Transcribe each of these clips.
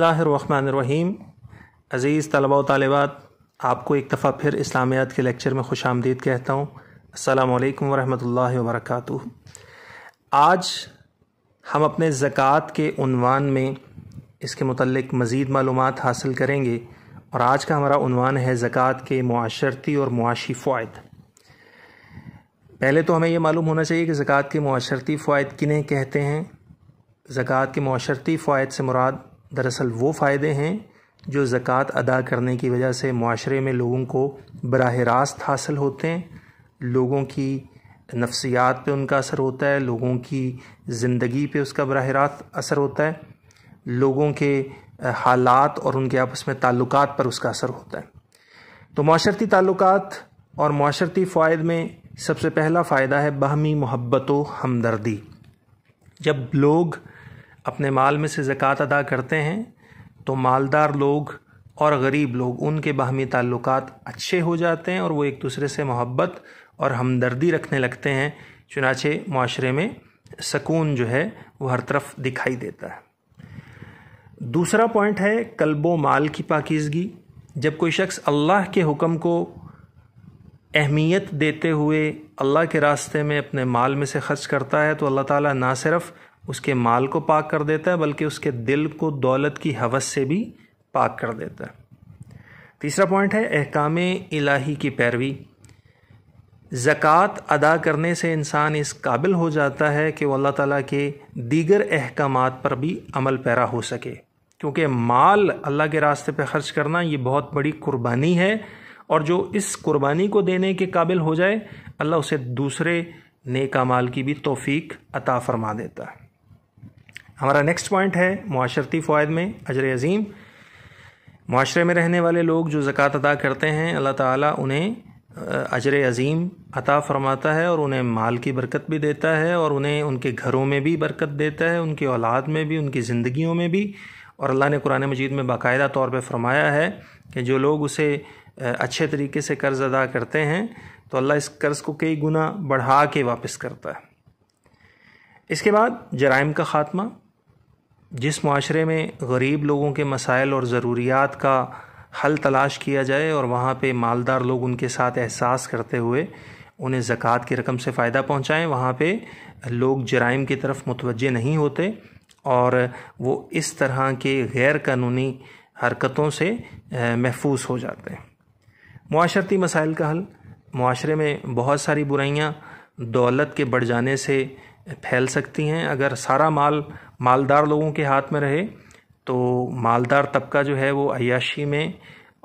रहीम अज़ीज़ तलबा तलबात आपको एक दफ़ा फिर इस्लामियात के लेक्चर में खुश आमदीद कहता हूँ अल्लाम वरहमतुल्लाह वरक आज हम अपने ज़क़़त के अनवान में इसके मतलब मज़ीद मालूम हासिल करेंगे और आज का हमारा अनवान है ज़क़़त के माशरती और मुआशी फ़ायद पहले तो हमें यह मालूम होना चाहिए कि ज़क़़त के माशरती फ़ायद किन्हें कहते हैं ज़क़़त के माशरती फ़ायद से मुराद दरअसल वो फ़ायदे हैं जो ज़क़़त अदा करने की वजह से माशरे में लोगों को बरह रास्त हासिल होते हैं लोगों की नफ्सियात पे उनका असर होता है लोगों की ज़िंदगी पे उसका बरह रास्त असर होता है लोगों के हालात और उनके आपस में ताल्लुक़ पर उसका असर होता है तो माशरती ताल्लुक और माशरती फ़ायद में सबसे पहला फ़ायदा है बहमी मोहब्बत व हमदर्दी जब लोग अपने माल में से ज़क़़त अदा करते हैं तो मालदार लोग और गरीब लोग उनके बाहमी ताल्लुक अच्छे हो जाते हैं और वो एक दूसरे से मोहब्बत और हमदर्दी रखने लगते हैं चुनाचे माशरे में सकून जो है वो हर तरफ दिखाई देता है दूसरा पॉइंट है कल्बो माल की पाकिजगी जब कोई शख्स अल्लाह के हुक्म को अहमियत देते हुए अल्लाह के रास्ते में अपने माल में से खर्च करता है तो अल्लाह ताला ना सिर्फ उसके माल को पाक कर देता है बल्कि उसके दिल को दौलत की हवस से भी पाक कर देता है तीसरा पॉइंट है अहकाम इलाही की पैरवी ज़क़़त अदा करने से इंसान इस काबिल हो जाता है कि वह अल्लाह ताली के दीगर अहकाम पर भी अमल पैरा हो सके क्योंकि माल अल्लाह के रास्ते पर ख़र्च करना ये बहुत बड़ी कुर्बानी है और जो इस कुर्बानी को देने के काबिल हो जाए अल्लाह उसे दूसरे नेकामाल की भी तोफ़ी अता फ़रमा देता है हमारा नेक्स्ट पॉइंट है माशरती फ़ायद में अजर अजीम माशरे में रहने वाले लोग जो ज़क़़त अदा करते हैं अल्लाह ताला उन्हें अजर अजीम अता फरमाता है और उन्हें माल की बरकत भी देता है और उन्हें उनके घरों में भी बरकत देता है उनकी औलाद में भी उनकी ज़िंदगियों में भी और अल्लाह ने कुरान मजीद में बाकायदा तौर पर फरमाया है कि जो लोग उसे अच्छे तरीके से कर्ज़ अदा करते हैं तो अल्लाह इस कर्ज़ को कई गुना बढ़ा के वापस करता है इसके बाद जराइम का ख़ात्मा जिस माशरे में गरीब लोगों के मसाइल और ज़रूरियात का हल तलाश किया जाए और वहाँ पे मालदार लोग उनके साथ एहसास करते हुए उन्हें ज़क़़त की रकम से फ़ायदा पहुँचाएँ वहाँ पे लोग जराइम की तरफ मुतवजह नहीं होते और वो इस तरह के गैर कानूनी हरकतों से महफूज हो जाते हैं माशरती मसाइल का हल माशरे में बहुत सारी बुराइयाँ दौलत के बढ़ जाने से फैल सकती हैं अगर सारा माल मालदार लोगों के हाथ में रहे तो मालदार तबका जो है वो अयाशी में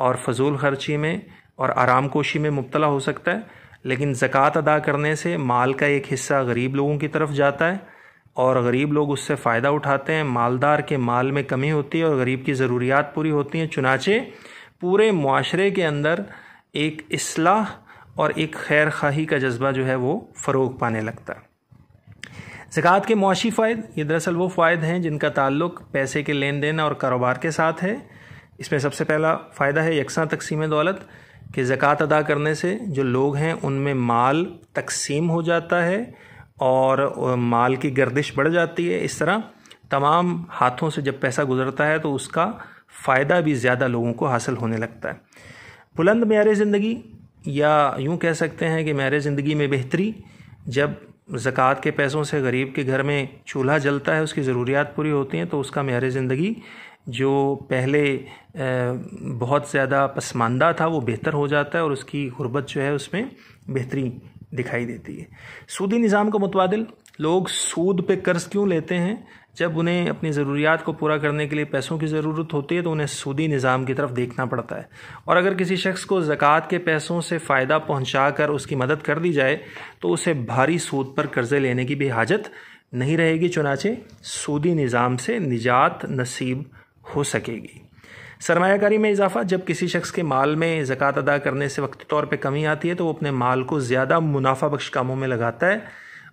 और फजूल खर्ची में और आराम कोशी में मुबतला हो सकता है लेकिन ज़क़़त अदा करने से माल का एक हिस्सा गरीब लोगों की तरफ जाता है और गरीब लोग उससे फ़ायदा उठाते हैं मालदार के माल में कमी होती है और गरीब की ज़रूरियात पूरी होती हैं चुनाचे पूरे माशरे के अंदर एक असलाह और एक खैर खाही का जज्बा जो है वो फ़रोग पाने लगता है ज़क़़त के मुआशी फ़ायद ये दरअसल वो फ़ायद हैं जिनका ताल्लुक पैसे के लेन देन और कारोबार के साथ है इसमें सबसे पहला फ़ायदा है यकसा तकसीम दौलत कि ज़क़़त अदा करने से जो लोग हैं उनमें माल तकसीम हो जाता है और माल की गर्दिश बढ़ जाती है इस तरह तमाम हाथों से जब पैसा गुजरता है तो उसका फ़ायदा भी ज़्यादा लोगों को हासिल होने लगता है बुलंद मैार ज़िंदगी या यूँ कह सकते हैं कि मैार ज़िंदगी में बेहतरी जब ज़क़़त के पैसों से गरीब के घर में चूल्हा जलता है उसकी ज़रूरियात पूरी होती हैं तो उसका मैार ज़िंदगी जो पहले बहुत ज़्यादा पसमानदा था वो बेहतर हो जाता है और उसकी गुर्बत जो है उसमें बेहतरी दिखाई देती है सूदी निज़ाम का मुतबाद लोग सूद पे कर्ज़ क्यों लेते हैं जब उन्हें अपनी ज़रूरियात को पूरा करने के लिए पैसों की ज़रूरत होती है तो उन्हें सूदी निज़ाम की तरफ देखना पड़ता है और अगर किसी शख्स को ज़क़़त के पैसों से फ़ायदा पहुँचा कर उसकी मदद कर दी जाए तो उसे भारी सूद पर कर्ज़े लेने की भी हाजत नहीं रहेगी चुनाचे सूदी निज़ाम से निजात नसीब हो सकेगी सरमाकारी में इजाफा जब किसी शख्स के माल में ज़क़़त अदा करने से वक्त तौर पर कमी आती है तो वो अपने माल को ज़्यादा मुनाफा बख्श कामों में लगाता है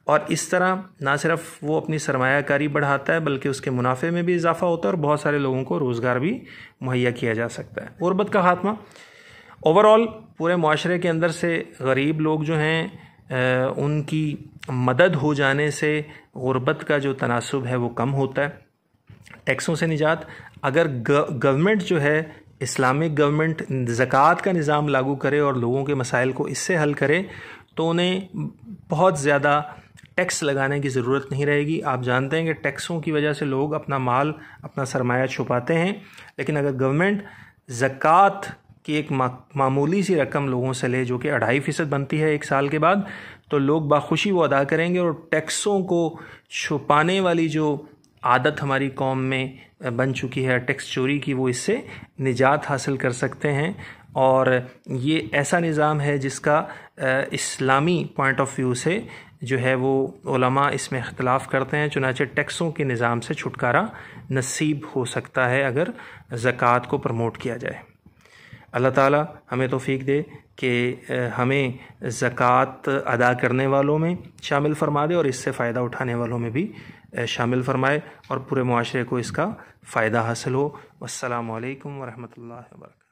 और इस तरह ना सिर्फ वो अपनी सरमायाकारी बढ़ाता है बल्कि उसके मुनाफे में भी इजाफा होता है और बहुत सारे लोगों को रोज़गार भी मुहैया किया जा सकता है गुरबत का खात्मा ओवरऑल पूरे माशरे के अंदर से गरीब लोग जो हैं उनकी मदद हो जाने से गुरबत का जो तनासब है वो कम होता है टैक्सों से निजात अगर गवर्नमेंट जो है इस्लामिक गवर्नमेंट ज़क़़त का निज़ाम लागू करे और लोगों के मसाइल को इससे हल करे तो उन्हें बहुत ज़्यादा टैक्स लगाने की ज़रूरत नहीं रहेगी आप जानते हैं कि टैक्सों की वजह से लोग अपना माल अपना सरमाया छुपाते हैं लेकिन अगर गवर्नमेंट ज़क़़त की एक मा, मामूली सी रकम लोगों से ले जो कि अढ़ाई फ़ीसद बनती है एक साल के बाद तो लोग बाखुशी वो अदा करेंगे और टैक्सों को छुपाने वाली जो आदत हमारी कौम में बन चुकी है टैक्स चोरी की वो इससे निजात हासिल कर सकते हैं और ये ऐसा निज़ाम है जिसका इस्लामी पॉइंट ऑफ व्यू से जो है वो इसमें अख्तिलाफ़ करते हैं चुनाचे टैक्सों के निज़ाम से छुटकारा नसीब हो सकता है अगर ज़क़़त को प्रमोट किया जाए अल्लाह ताला हमें तोफ़ी दे कि हमें ज़क़़त अदा करने वालों में शामिल फरमा दे और इससे फ़ायदा उठाने वालों में भी शामिल फरमाए और पूरे माशरे को इसका फ़ायदा हासिल हो अल्लाम वरहमल वर्क